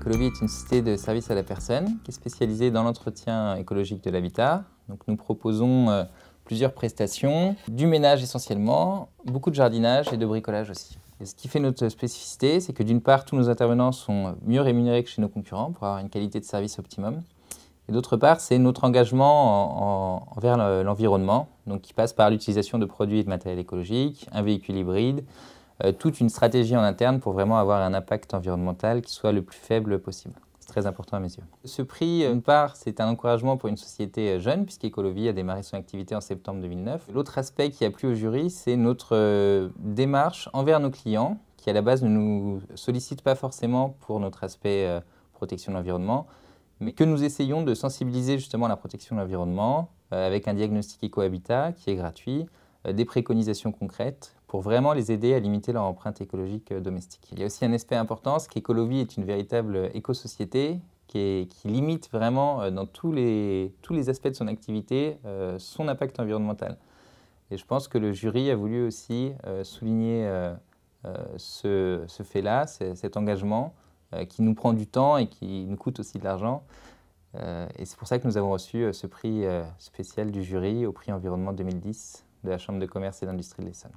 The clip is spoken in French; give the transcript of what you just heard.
Ecologie est une société de service à la personne qui est spécialisée dans l'entretien écologique de l'habitat. Donc nous proposons euh, plusieurs prestations, du ménage essentiellement, beaucoup de jardinage et de bricolage aussi. Et ce qui fait notre spécificité, c'est que d'une part, tous nos intervenants sont mieux rémunérés que chez nos concurrents pour avoir une qualité de service optimum. Et d'autre part, c'est notre engagement envers l'environnement, donc qui passe par l'utilisation de produits et de matériel écologique, un véhicule hybride, euh, toute une stratégie en interne pour vraiment avoir un impact environnemental qui soit le plus faible possible. C'est très important à mes yeux. Ce prix, euh, d'une part, c'est un encouragement pour une société euh, jeune, puisqu'Ecolovie a démarré son activité en septembre 2009. L'autre aspect qui a plu au jury, c'est notre démarche envers nos clients, qui à la base ne nous sollicitent pas forcément pour notre aspect protection de l'environnement, mais que nous essayons de sensibiliser justement à la protection de l'environnement, avec un diagnostic éco-habitat qui est gratuit, des préconisations concrètes pour vraiment les aider à limiter leur empreinte écologique euh, domestique. Il y a aussi un aspect important, c'est qu'EcoLovie est une véritable euh, éco-société qui, qui, limite vraiment euh, dans tous les, tous les aspects de son activité son impact environnemental. Et je pense que le jury a voulu aussi souligner ce, ce fait-là, cet engagement qui nous prend du temps et qui nous coûte aussi de l'argent. et c'est pour ça que nous avons reçu ce prix spécial du jury au prix environnement 2010 de la Chambre de commerce et d'industrie de l'Essonne.